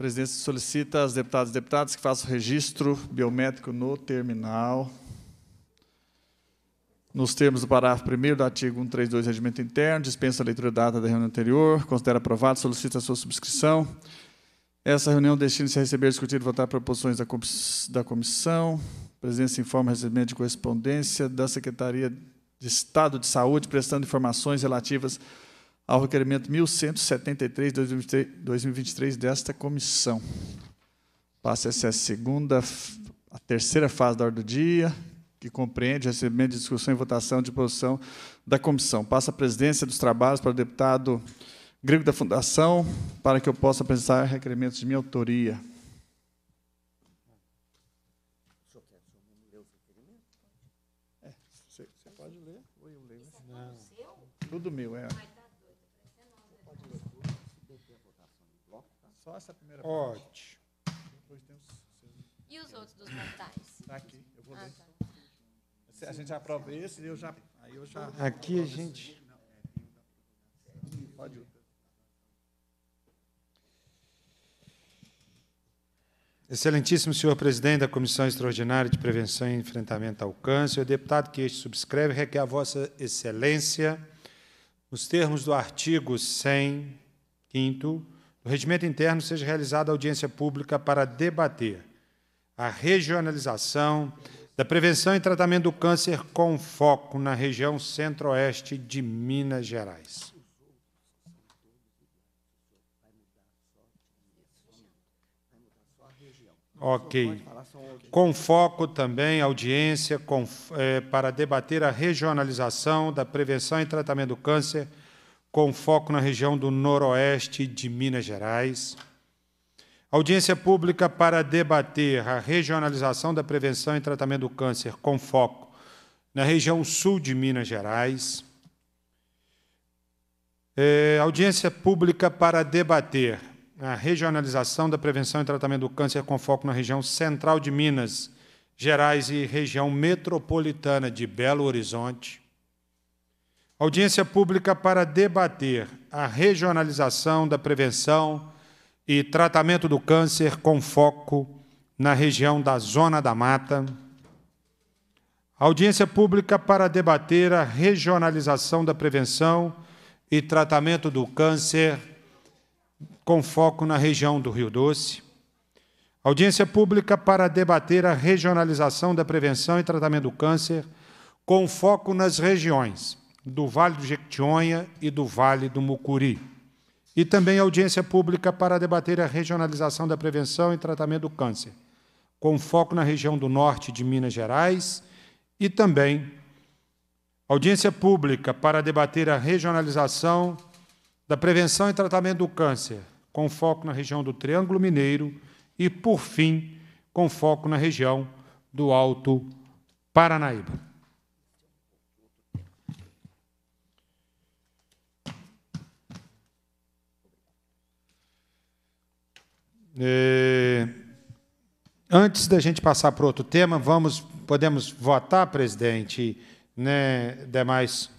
A presidência solicita aos deputados e deputadas que façam registro biométrico no terminal. Nos termos do parágrafo 1 do artigo 132 do Regimento Interno, dispensa a leitura da data da reunião anterior, considera aprovado, solicita a sua subscrição. Essa reunião destina-se a receber, discutir e votar proposições da, da comissão. A presidência informa recebimento de correspondência da Secretaria de Estado de Saúde, prestando informações relativas ao requerimento 1173 2023 desta comissão. Passa essa segunda, a terceira fase da ordem do dia, que compreende o recebimento de discussão e votação de posição da comissão. Passa a presidência dos trabalhos para o deputado Grego da Fundação, para que eu possa apresentar requerimentos de minha autoria. É, você, você pode ler? Ou eu leio? Tudo meu, é. Só essa primeira parte. Ótimo. Depois tem os seus... E os outros dos mortais? Está aqui, eu vou ah, ler. Tá. A gente aprova esse e eu já. Aí eu já aqui a gente. Pode ir. Excelentíssimo senhor presidente da Comissão Extraordinária de Prevenção e Enfrentamento ao Câncer, o deputado que este subscreve requer a vossa excelência, nos termos do artigo 100, 5 do Regimento Interno seja realizada audiência pública para debater a regionalização da prevenção e tratamento do câncer com foco na região centro-oeste de Minas Gerais. Ok. Com foco também, audiência com, é, para debater a regionalização da prevenção e tratamento do câncer com foco na região do Noroeste de Minas Gerais. Audiência pública para debater a regionalização da prevenção e tratamento do câncer, com foco na região sul de Minas Gerais. É, audiência pública para debater a regionalização da prevenção e tratamento do câncer, com foco na região central de Minas Gerais e região metropolitana de Belo Horizonte. Audiência pública para debater a regionalização da prevenção e tratamento do câncer com foco na região da Zona da Mata. Audiência pública para debater a regionalização da prevenção e tratamento do câncer com foco na região do Rio Doce. Audiência pública para debater a regionalização da prevenção e tratamento do câncer com foco nas regiões do Vale do Jequitinhonha e do Vale do Mucuri. E também audiência pública para debater a regionalização da prevenção e tratamento do câncer, com foco na região do norte de Minas Gerais, e também audiência pública para debater a regionalização da prevenção e tratamento do câncer, com foco na região do Triângulo Mineiro e, por fim, com foco na região do Alto Paranaíba. É... Antes da gente passar para outro tema, vamos, podemos votar, presidente, né, demais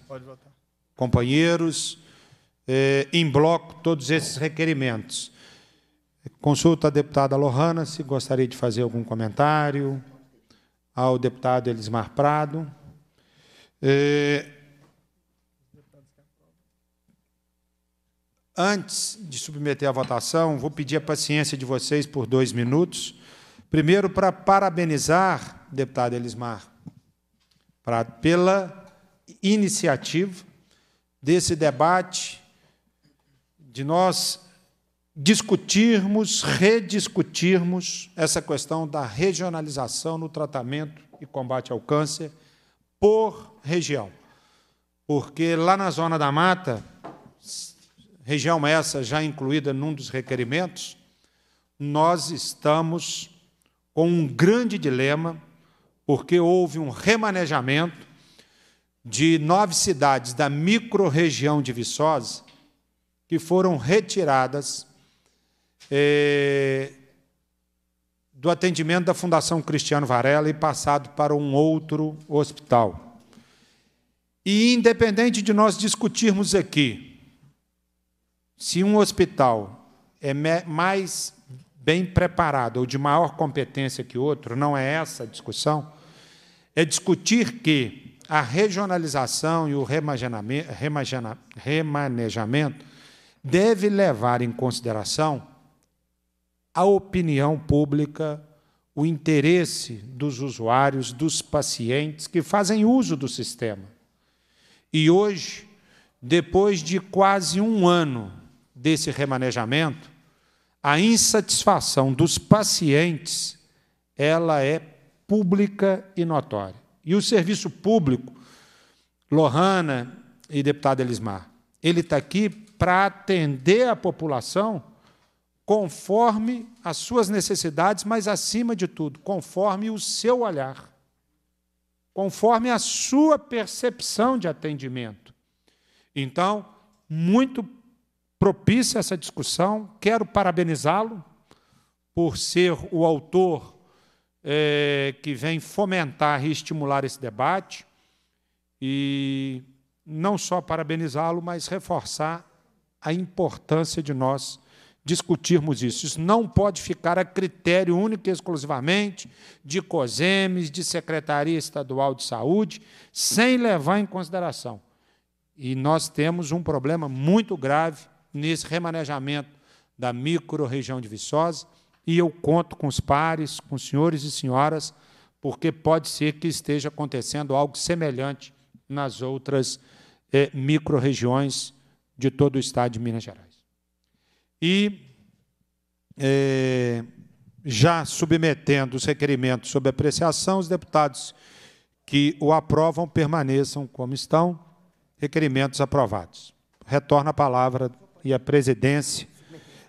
companheiros, é, em bloco todos esses requerimentos. Consulta a deputada Lohana se gostaria de fazer algum comentário ao deputado Elismar Prado. É, Antes de submeter à votação, vou pedir a paciência de vocês por dois minutos. Primeiro, para parabenizar, deputado Elismar, pra, pela iniciativa desse debate, de nós discutirmos, rediscutirmos essa questão da regionalização no tratamento e combate ao câncer por região. Porque lá na Zona da Mata, região essa já incluída num dos requerimentos, nós estamos com um grande dilema, porque houve um remanejamento de nove cidades da microrregião de Viçosa que foram retiradas eh, do atendimento da Fundação Cristiano Varela e passado para um outro hospital. E independente de nós discutirmos aqui se um hospital é mais bem preparado ou de maior competência que outro, não é essa a discussão, é discutir que a regionalização e o remanejamento deve levar em consideração a opinião pública, o interesse dos usuários, dos pacientes que fazem uso do sistema. E hoje, depois de quase um ano desse remanejamento, a insatisfação dos pacientes, ela é pública e notória. E o serviço público, Lohana e deputado Elismar, ele está aqui para atender a população conforme as suas necessidades, mas acima de tudo, conforme o seu olhar, conforme a sua percepção de atendimento. Então, muito propícia essa discussão. Quero parabenizá-lo por ser o autor é, que vem fomentar e estimular esse debate e não só parabenizá-lo, mas reforçar a importância de nós discutirmos isso. Isso não pode ficar a critério único e exclusivamente de COSEMES, de Secretaria Estadual de Saúde, sem levar em consideração. E nós temos um problema muito grave nesse remanejamento da micro-região de Viçosa e eu conto com os pares, com os senhores e senhoras, porque pode ser que esteja acontecendo algo semelhante nas outras eh, micro-regiões de todo o estado de Minas Gerais. E, eh, já submetendo os requerimentos sob apreciação, os deputados que o aprovam permaneçam como estão. Requerimentos aprovados. Retorna a palavra e a presidência.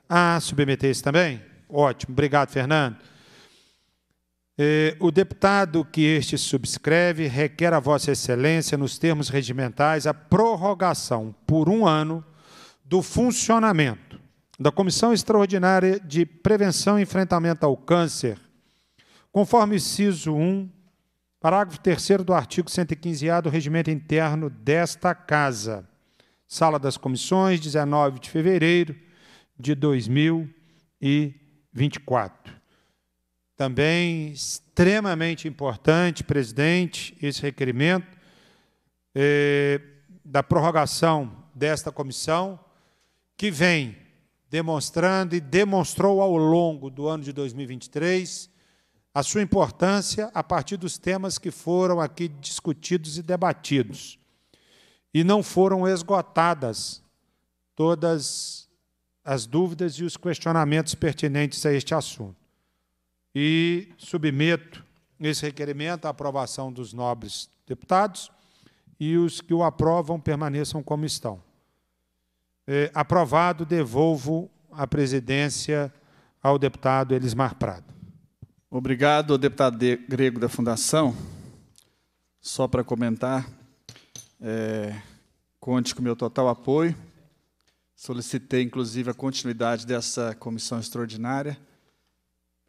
a ah, submeter-se também? Ótimo, obrigado, Fernando. É, o deputado que este subscreve requer a Vossa Excelência, nos termos regimentais, a prorrogação por um ano do funcionamento da Comissão Extraordinária de Prevenção e Enfrentamento ao Câncer, conforme inciso 1, parágrafo 3 do artigo 115-A do Regimento Interno desta Casa. Sala das Comissões, 19 de fevereiro de 2024. Também extremamente importante, presidente, esse requerimento eh, da prorrogação desta comissão, que vem demonstrando e demonstrou ao longo do ano de 2023 a sua importância a partir dos temas que foram aqui discutidos e debatidos e não foram esgotadas todas as dúvidas e os questionamentos pertinentes a este assunto. E submeto esse requerimento à aprovação dos nobres deputados e os que o aprovam permaneçam como estão. É, aprovado, devolvo a presidência ao deputado Elismar Prado. Obrigado, deputado grego da Fundação. Só para comentar, é, conte com meu total apoio. Solicitei, inclusive, a continuidade dessa comissão extraordinária,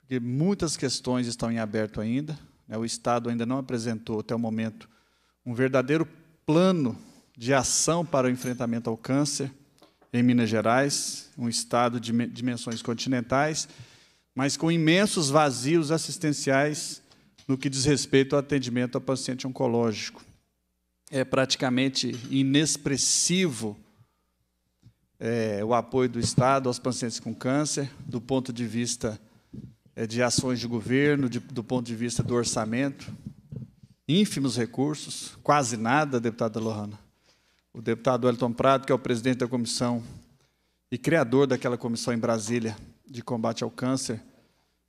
porque muitas questões estão em aberto ainda. Né? O Estado ainda não apresentou, até o momento, um verdadeiro plano de ação para o enfrentamento ao câncer em Minas Gerais, um Estado de dimensões continentais, mas com imensos vazios assistenciais no que diz respeito ao atendimento ao paciente oncológico é praticamente inexpressivo é, o apoio do Estado aos pacientes com câncer, do ponto de vista é, de ações de governo, de, do ponto de vista do orçamento. Ínfimos recursos, quase nada, deputada Lohana. O deputado Elton Prado, que é o presidente da comissão e criador daquela comissão em Brasília de combate ao câncer,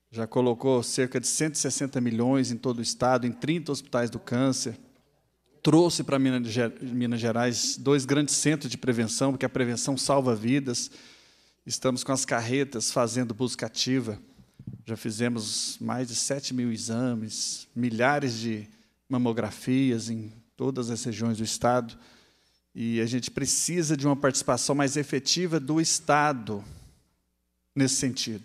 já colocou cerca de 160 milhões em todo o estado, em 30 hospitais do câncer trouxe para Minas Gerais dois grandes centros de prevenção, porque a prevenção salva vidas. Estamos com as carretas fazendo busca ativa. Já fizemos mais de 7 mil exames, milhares de mamografias em todas as regiões do Estado. E a gente precisa de uma participação mais efetiva do Estado nesse sentido.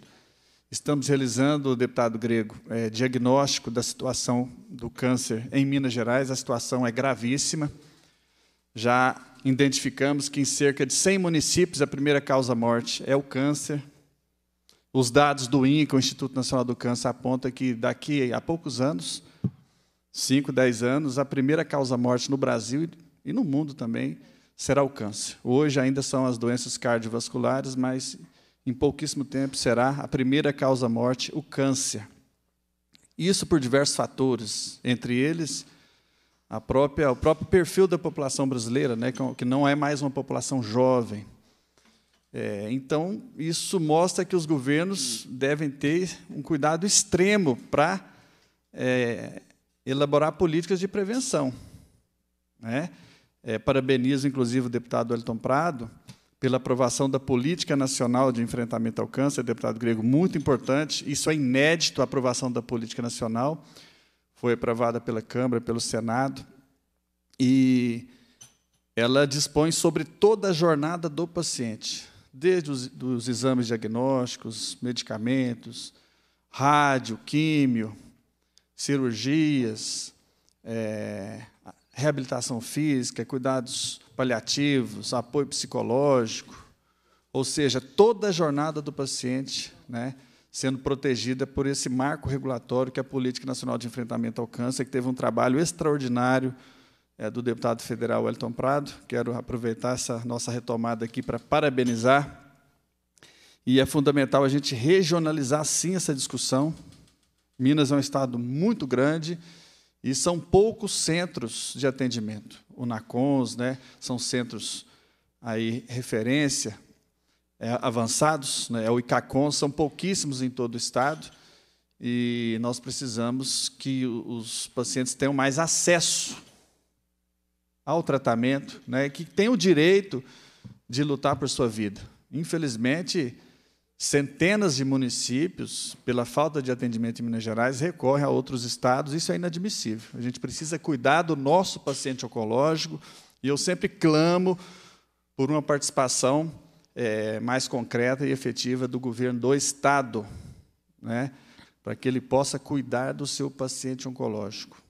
Estamos realizando, deputado grego, é, diagnóstico da situação do câncer em Minas Gerais. A situação é gravíssima. Já identificamos que em cerca de 100 municípios a primeira causa-morte é o câncer. Os dados do INCA, o Instituto Nacional do Câncer, apontam que daqui a poucos anos, 5, 10 anos, a primeira causa-morte no Brasil e no mundo também será o câncer. Hoje ainda são as doenças cardiovasculares, mas em pouquíssimo tempo será a primeira causa morte, o câncer. Isso por diversos fatores, entre eles a própria, o próprio perfil da população brasileira, né, que não é mais uma população jovem. É, então, isso mostra que os governos devem ter um cuidado extremo para é, elaborar políticas de prevenção. Né? É, parabenizo, inclusive, o deputado Elton Prado, pela aprovação da Política Nacional de Enfrentamento ao Câncer, deputado grego, muito importante. Isso é inédito, a aprovação da Política Nacional. Foi aprovada pela Câmara, pelo Senado. E ela dispõe sobre toda a jornada do paciente, desde os dos exames diagnósticos, medicamentos, rádio, químio, cirurgias, é, reabilitação física, cuidados paliativos, apoio psicológico, ou seja, toda a jornada do paciente né, sendo protegida por esse marco regulatório que é a Política Nacional de Enfrentamento ao Câncer, que teve um trabalho extraordinário é, do deputado federal Elton Prado. Quero aproveitar essa nossa retomada aqui para parabenizar. E é fundamental a gente regionalizar, sim, essa discussão. Minas é um estado muito grande, e são poucos centros de atendimento. O NACONS, né, são centros aí referência, é, avançados, né, é o Icacons são pouquíssimos em todo o estado. E nós precisamos que os pacientes tenham mais acesso ao tratamento, né, que tenham o direito de lutar por sua vida. Infelizmente, Centenas de municípios, pela falta de atendimento em Minas Gerais, recorrem a outros estados. Isso é inadmissível. A gente precisa cuidar do nosso paciente oncológico e eu sempre clamo por uma participação é, mais concreta e efetiva do governo do estado, né, para que ele possa cuidar do seu paciente oncológico.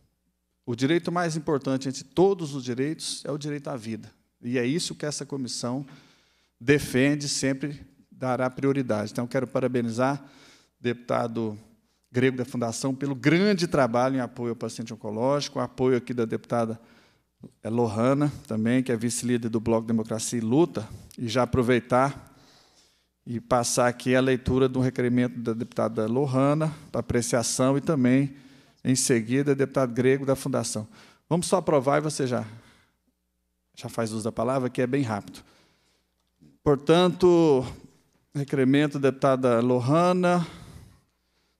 O direito mais importante entre todos os direitos é o direito à vida. E é isso que essa comissão defende sempre dará prioridade. Então, quero parabenizar o deputado grego da Fundação pelo grande trabalho em apoio ao paciente oncológico, o apoio aqui da deputada é, Lohana, também, que é vice-líder do Bloco Democracia e Luta, e já aproveitar e passar aqui a leitura do requerimento da deputada Lohana, para apreciação, e também, em seguida, deputado grego da Fundação. Vamos só aprovar e você já, já faz uso da palavra, que é bem rápido. Portanto, Requerimento deputada Lohana.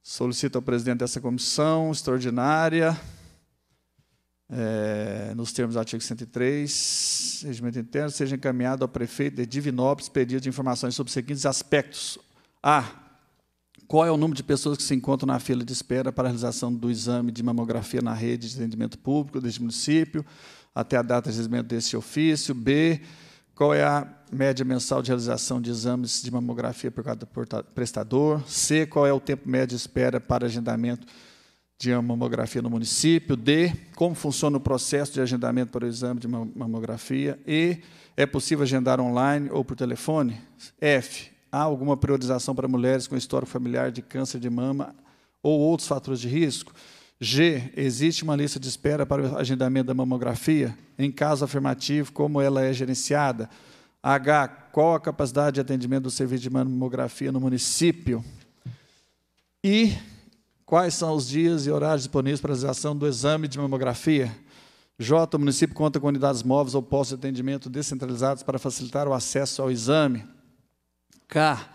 Solicito ao presidente dessa comissão extraordinária, é, nos termos do artigo 103, regimento interno, seja encaminhado ao prefeito de Divinópolis pedido de informações sobre os seguintes aspectos. A. Qual é o número de pessoas que se encontram na fila de espera para a realização do exame de mamografia na rede de atendimento público deste município até a data de recebimento desse ofício? B qual é a média mensal de realização de exames de mamografia por cada prestador? C. Qual é o tempo médio de espera para agendamento de mamografia no município? D. Como funciona o processo de agendamento para o exame de mamografia? E. É possível agendar online ou por telefone? F. Há alguma priorização para mulheres com histórico familiar de câncer de mama ou outros fatores de risco? G. Existe uma lista de espera para o agendamento da mamografia? Em caso afirmativo, como ela é gerenciada? H. Qual a capacidade de atendimento do serviço de mamografia no município? I quais são os dias e horários disponíveis para a realização do exame de mamografia? J. O município conta com unidades móveis ou postos de atendimento descentralizados para facilitar o acesso ao exame. K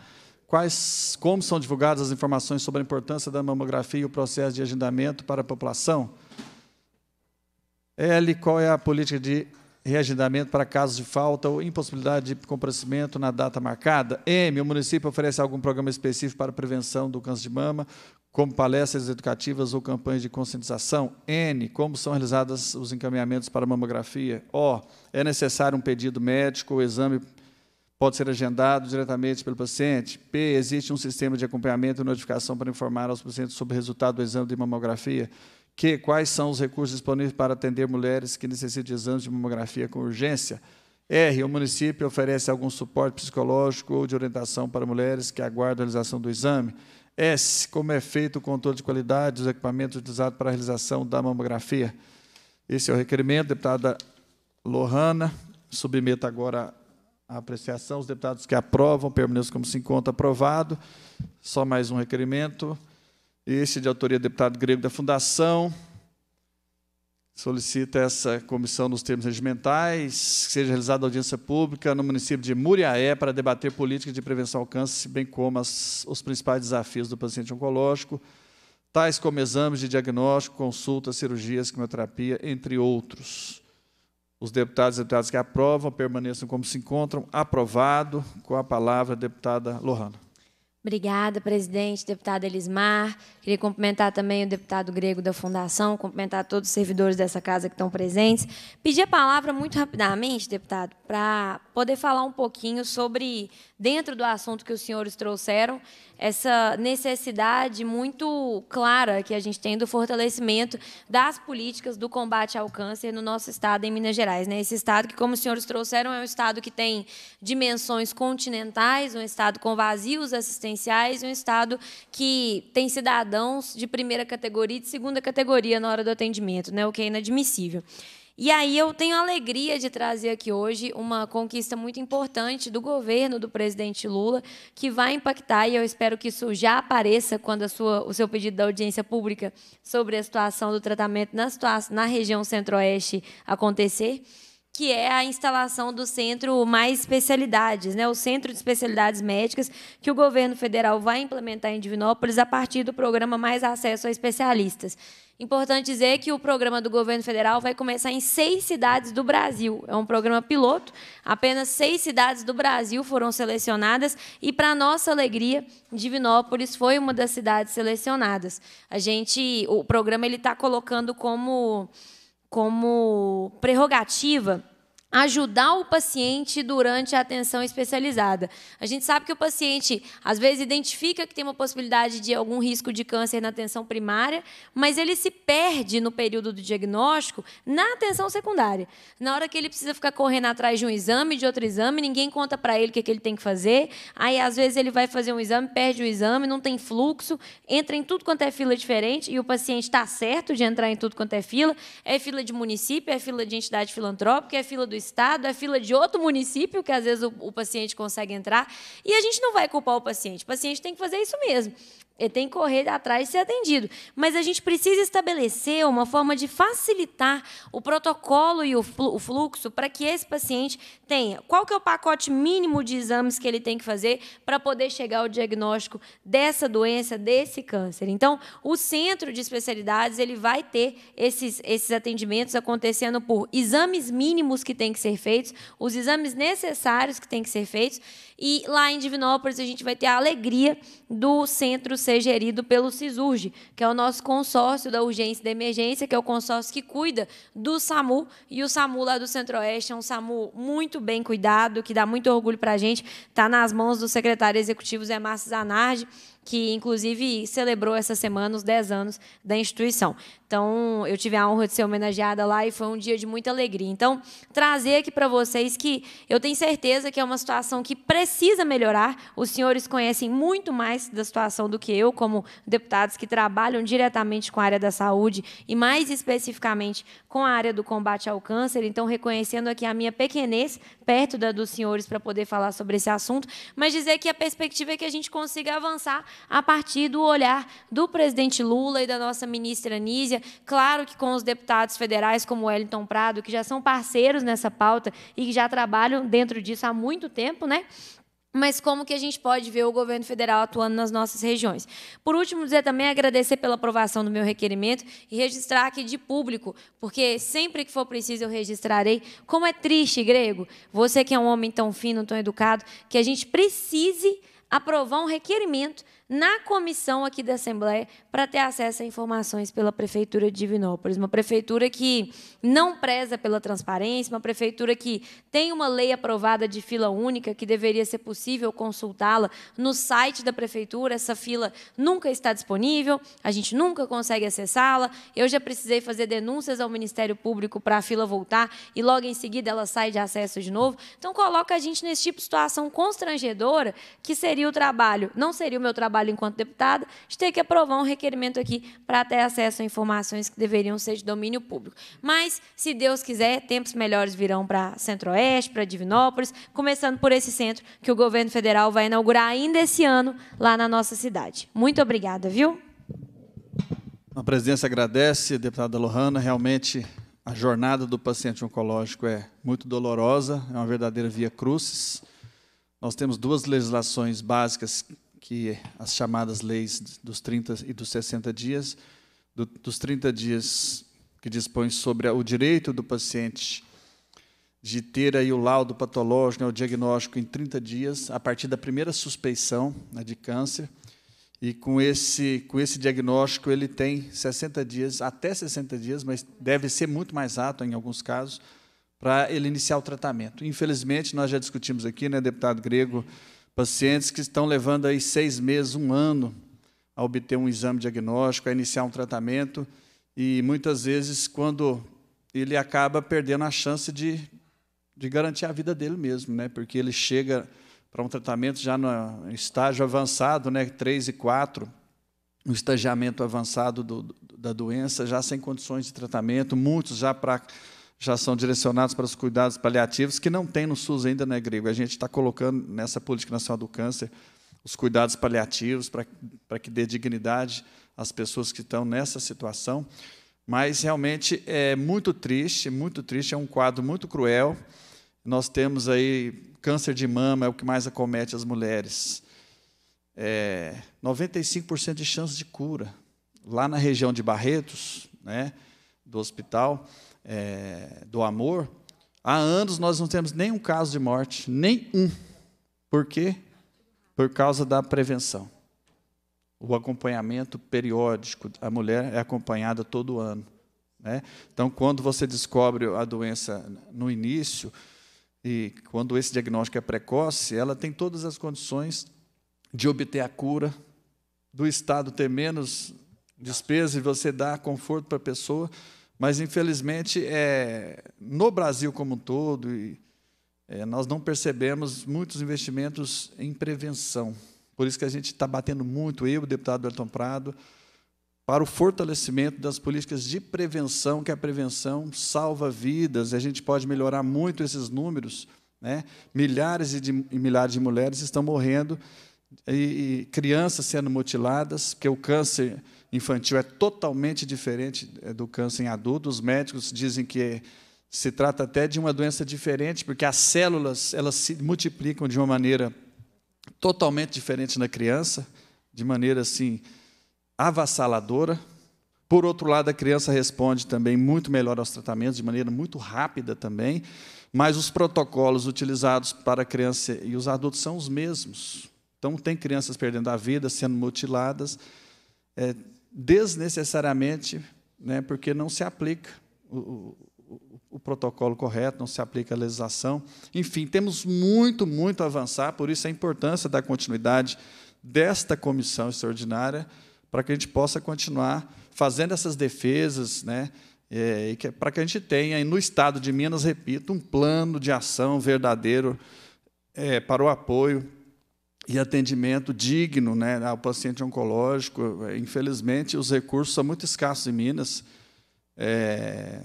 quais, como são divulgadas as informações sobre a importância da mamografia e o processo de agendamento para a população? L, qual é a política de reagendamento para casos de falta ou impossibilidade de comparecimento na data marcada? M, o município oferece algum programa específico para prevenção do câncer de mama, como palestras educativas ou campanhas de conscientização? N, como são realizados os encaminhamentos para mamografia? O, é necessário um pedido médico ou exame médico pode ser agendado diretamente pelo paciente. P, existe um sistema de acompanhamento e notificação para informar aos pacientes sobre o resultado do exame de mamografia. Q, quais são os recursos disponíveis para atender mulheres que necessitam de exames de mamografia com urgência? R, o município oferece algum suporte psicológico ou de orientação para mulheres que aguardam a realização do exame? S, como é feito o controle de qualidade dos equipamentos utilizados para a realização da mamografia? Esse é o requerimento, deputada Lohana. Submeta agora a apreciação. Os deputados que aprovam permaneçam como se encontra aprovado. Só mais um requerimento. Este é de autoria do deputado grego da Fundação solicita essa comissão nos termos regimentais, que seja realizada audiência pública no município de Muriaé para debater políticas de prevenção ao câncer, bem como as, os principais desafios do paciente oncológico, tais como exames de diagnóstico, consultas, cirurgias, quimioterapia, entre outros. Os deputados e deputadas que aprovam permaneçam como se encontram. Aprovado. Com a palavra, deputada Lohana. Obrigada, presidente, deputada Elismar. Queria cumprimentar também o deputado grego da Fundação, cumprimentar todos os servidores dessa casa que estão presentes. Pedir a palavra muito rapidamente, deputado, para poder falar um pouquinho sobre dentro do assunto que os senhores trouxeram, essa necessidade muito clara que a gente tem do fortalecimento das políticas do combate ao câncer no nosso estado, em Minas Gerais. Né? Esse estado que, como os senhores trouxeram, é um estado que tem dimensões continentais, um estado com vazios assistenciais, um estado que tem cidadãos de primeira categoria e de segunda categoria na hora do atendimento, né? o que é inadmissível. E aí eu tenho a alegria de trazer aqui hoje uma conquista muito importante do governo do presidente Lula, que vai impactar, e eu espero que isso já apareça quando sua, o seu pedido da audiência pública sobre a situação do tratamento na, situação, na região centro-oeste acontecer, que é a instalação do centro mais especialidades, né? o centro de especialidades médicas que o governo federal vai implementar em Divinópolis a partir do programa Mais Acesso a Especialistas. Importante dizer que o programa do governo federal vai começar em seis cidades do Brasil. É um programa piloto, apenas seis cidades do Brasil foram selecionadas e, para nossa alegria, Divinópolis foi uma das cidades selecionadas. A gente, o programa ele está colocando como, como prerrogativa ajudar o paciente durante a atenção especializada. A gente sabe que o paciente, às vezes, identifica que tem uma possibilidade de algum risco de câncer na atenção primária, mas ele se perde no período do diagnóstico na atenção secundária. Na hora que ele precisa ficar correndo atrás de um exame, de outro exame, ninguém conta para ele o que, é que ele tem que fazer. Aí, às vezes, ele vai fazer um exame, perde o exame, não tem fluxo, entra em tudo quanto é fila diferente e o paciente está certo de entrar em tudo quanto é fila. É fila de município, é fila de entidade filantrópica, é fila do estado, é fila de outro município, que às vezes o, o paciente consegue entrar, e a gente não vai culpar o paciente. O paciente tem que fazer isso mesmo. E tem que correr atrás e ser atendido. Mas a gente precisa estabelecer uma forma de facilitar o protocolo e o fluxo para que esse paciente tenha. Qual que é o pacote mínimo de exames que ele tem que fazer para poder chegar ao diagnóstico dessa doença, desse câncer? Então, o centro de especialidades ele vai ter esses, esses atendimentos acontecendo por exames mínimos que têm que ser feitos, os exames necessários que têm que ser feitos. E lá em Divinópolis a gente vai ter a alegria do centro ser gerido pelo SISURG, que é o nosso consórcio da urgência e da emergência, que é o consórcio que cuida do SAMU. E o SAMU lá do Centro-Oeste é um SAMU muito bem cuidado, que dá muito orgulho para a gente. Está nas mãos do secretário executivo Zé Márcio Zanardi que inclusive celebrou essa semana os 10 anos da instituição. Então, eu tive a honra de ser homenageada lá e foi um dia de muita alegria. Então, trazer aqui para vocês que eu tenho certeza que é uma situação que precisa melhorar. Os senhores conhecem muito mais da situação do que eu, como deputados que trabalham diretamente com a área da saúde e mais especificamente com a área do combate ao câncer, então reconhecendo aqui a minha pequenez perto da dos senhores para poder falar sobre esse assunto, mas dizer que a perspectiva é que a gente consiga avançar a partir do olhar do presidente Lula e da nossa ministra Nízia, claro que com os deputados federais como Wellington Prado, que já são parceiros nessa pauta e que já trabalham dentro disso há muito tempo, né? mas como que a gente pode ver o governo federal atuando nas nossas regiões. Por último, dizer também agradecer pela aprovação do meu requerimento e registrar aqui de público, porque sempre que for preciso eu registrarei. Como é triste, grego, você que é um homem tão fino, tão educado, que a gente precise aprovar um requerimento na comissão aqui da Assembleia para ter acesso a informações pela Prefeitura de Divinópolis. Uma prefeitura que não preza pela transparência, uma prefeitura que tem uma lei aprovada de fila única, que deveria ser possível consultá-la no site da Prefeitura. Essa fila nunca está disponível, a gente nunca consegue acessá-la. Eu já precisei fazer denúncias ao Ministério Público para a fila voltar e logo em seguida ela sai de acesso de novo. Então, coloca a gente nesse tipo de situação constrangedora que seria o trabalho, não seria o meu trabalho trabalho enquanto deputada, de ter que aprovar um requerimento aqui para ter acesso a informações que deveriam ser de domínio público. Mas, se Deus quiser, tempos melhores virão para Centro-Oeste, para Divinópolis, começando por esse centro que o governo federal vai inaugurar ainda esse ano lá na nossa cidade. Muito obrigada, viu? A presidência agradece, deputada Lohana, realmente a jornada do paciente oncológico é muito dolorosa, é uma verdadeira via crucis. Nós temos duas legislações básicas que as chamadas leis dos 30 e dos 60 dias, do, dos 30 dias que dispõe sobre o direito do paciente de ter aí o laudo patológico, né, o diagnóstico em 30 dias, a partir da primeira suspeição né, de câncer, e com esse, com esse diagnóstico ele tem 60 dias, até 60 dias, mas deve ser muito mais ato em alguns casos, para ele iniciar o tratamento. Infelizmente, nós já discutimos aqui, né, deputado Grego, Pacientes que estão levando aí seis meses, um ano, a obter um exame diagnóstico, a iniciar um tratamento, e muitas vezes, quando ele acaba perdendo a chance de, de garantir a vida dele mesmo, né? porque ele chega para um tratamento já no estágio avançado, né? 3 e 4, um estagiamento avançado do, do, da doença, já sem condições de tratamento, muitos já para já são direcionados para os cuidados paliativos, que não tem no SUS ainda, né, Grego? A gente está colocando nessa Política Nacional do Câncer os cuidados paliativos para, para que dê dignidade às pessoas que estão nessa situação. Mas realmente é muito triste, muito triste, é um quadro muito cruel. Nós temos aí câncer de mama, é o que mais acomete as mulheres. É, 95% de chance de cura. Lá na região de Barretos, né, do hospital, é, do amor, há anos nós não temos nenhum caso de morte, nenhum. Por quê? Por causa da prevenção. O acompanhamento periódico. A mulher é acompanhada todo ano. Né? Então, quando você descobre a doença no início, e quando esse diagnóstico é precoce, ela tem todas as condições de obter a cura, do Estado ter menos despesa e você dar conforto para a pessoa. Mas, infelizmente, é, no Brasil como um todo, e, é, nós não percebemos muitos investimentos em prevenção. Por isso que a gente está batendo muito, eu, o deputado Elton Prado, para o fortalecimento das políticas de prevenção, que a prevenção salva vidas. A gente pode melhorar muito esses números. Né? Milhares e, de, e milhares de mulheres estão morrendo e, e crianças sendo mutiladas, porque o câncer infantil é totalmente diferente eh, do câncer em adulto. Os médicos dizem que se trata até de uma doença diferente, porque as células elas se multiplicam de uma maneira totalmente diferente na criança, de maneira assim avassaladora. Por outro lado, a criança responde também muito melhor aos tratamentos, de maneira muito rápida também, mas os protocolos utilizados para a criança e os adultos são os mesmos. Então, tem crianças perdendo a vida, sendo mutiladas, é, desnecessariamente, né, porque não se aplica o, o, o, protocolo correto, não se aplica a legislação. Enfim, temos muito, muito a avançar, por isso a importância da continuidade desta comissão extraordinária, para que a gente possa continuar fazendo essas defesas, né, é, que, para que a gente tenha, no Estado de Minas, repito, um plano de ação verdadeiro é, para o apoio e atendimento digno né, ao paciente oncológico. Infelizmente, os recursos são muito escassos em Minas. É,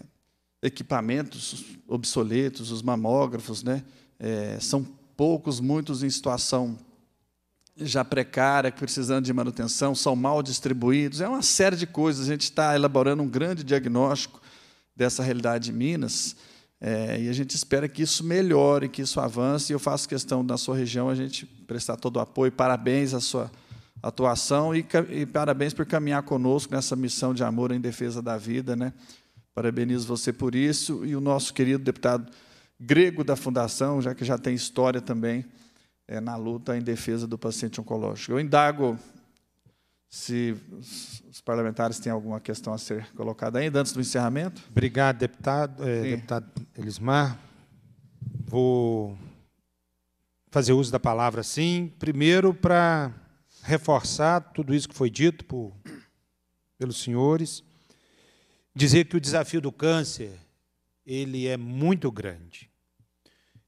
equipamentos obsoletos, os mamógrafos, né, é, são poucos, muitos em situação já precária, precisando de manutenção, são mal distribuídos. É uma série de coisas. A gente está elaborando um grande diagnóstico dessa realidade em Minas é, e a gente espera que isso melhore, que isso avance. E eu faço questão na sua região a gente prestar todo o apoio. Parabéns à sua atuação e, e parabéns por caminhar conosco nessa missão de amor em defesa da vida. Né? Parabenizo você por isso. E o nosso querido deputado grego da Fundação, já que já tem história também é, na luta em defesa do paciente oncológico. Eu indago se os parlamentares têm alguma questão a ser colocada ainda, antes do encerramento. Obrigado, deputado, é, deputado Elismar. Vou fazer uso da palavra, sim. Primeiro, para reforçar tudo isso que foi dito por, pelos senhores, dizer que o desafio do câncer ele é muito grande.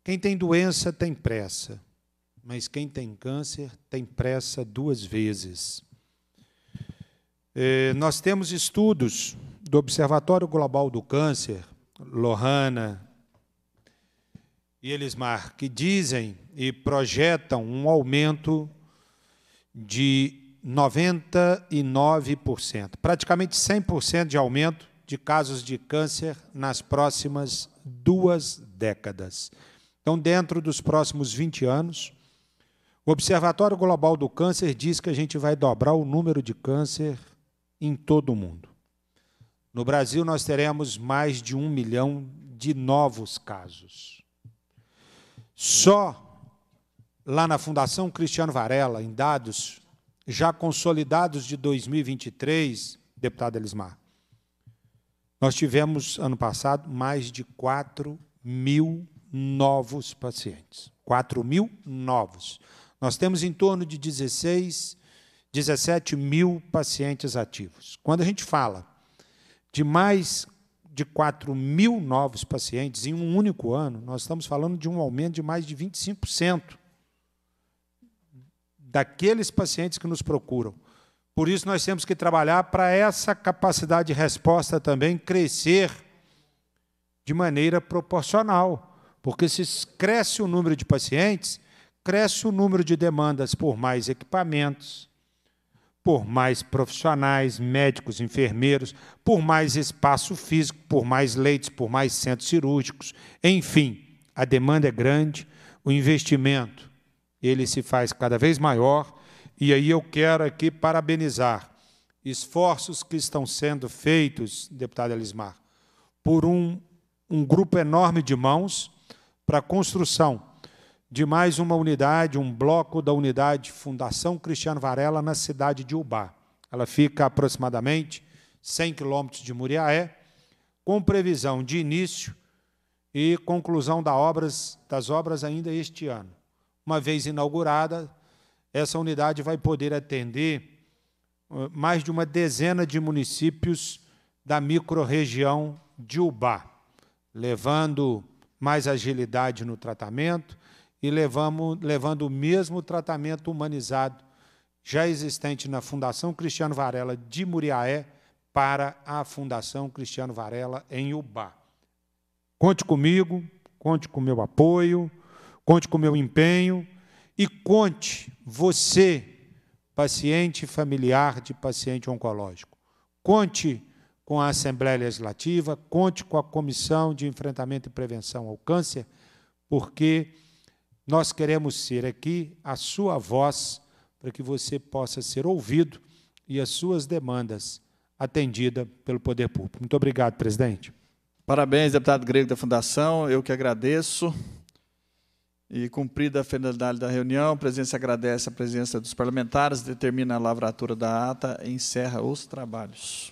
Quem tem doença tem pressa, mas quem tem câncer tem pressa duas vezes. É, nós temos estudos do Observatório Global do Câncer, Lohana e Elismar, que dizem e projetam um aumento de 99%, praticamente 100% de aumento de casos de câncer nas próximas duas décadas. Então, dentro dos próximos 20 anos, o Observatório Global do Câncer diz que a gente vai dobrar o número de câncer em todo o mundo. No Brasil, nós teremos mais de um milhão de novos casos. Só lá na Fundação Cristiano Varela, em dados já consolidados de 2023, deputado Elismar, nós tivemos, ano passado, mais de 4 mil novos pacientes. 4 mil novos. Nós temos em torno de 16 17 mil pacientes ativos. Quando a gente fala de mais de 4 mil novos pacientes em um único ano, nós estamos falando de um aumento de mais de 25% daqueles pacientes que nos procuram. Por isso, nós temos que trabalhar para essa capacidade de resposta também crescer de maneira proporcional. Porque se cresce o número de pacientes, cresce o número de demandas por mais equipamentos, por mais profissionais, médicos, enfermeiros, por mais espaço físico, por mais leitos, por mais centros cirúrgicos, enfim, a demanda é grande, o investimento ele se faz cada vez maior, e aí eu quero aqui parabenizar esforços que estão sendo feitos, deputado Elismar, por um, um grupo enorme de mãos para a construção de mais uma unidade, um bloco da unidade Fundação Cristiano Varela, na cidade de Ubá. Ela fica aproximadamente 100 quilômetros de Muriaé, com previsão de início e conclusão das obras, das obras ainda este ano. Uma vez inaugurada, essa unidade vai poder atender eh, mais de uma dezena de municípios da microrregião de Ubá, levando mais agilidade no tratamento, e levamos, levando o mesmo tratamento humanizado já existente na Fundação Cristiano Varela de Muriaé para a Fundação Cristiano Varela em Ubá. Conte comigo, conte com meu apoio, conte com meu empenho e conte você, paciente familiar de paciente oncológico. Conte com a Assembleia Legislativa, conte com a Comissão de Enfrentamento e Prevenção ao Câncer, porque nós queremos ser aqui a sua voz para que você possa ser ouvido e as suas demandas atendida pelo poder público. Muito obrigado, presidente. Parabéns, deputado Grego da Fundação. Eu que agradeço. E cumprida a finalidade da reunião, a presidência agradece a presença dos parlamentares, determina a lavratura da ata e encerra os trabalhos.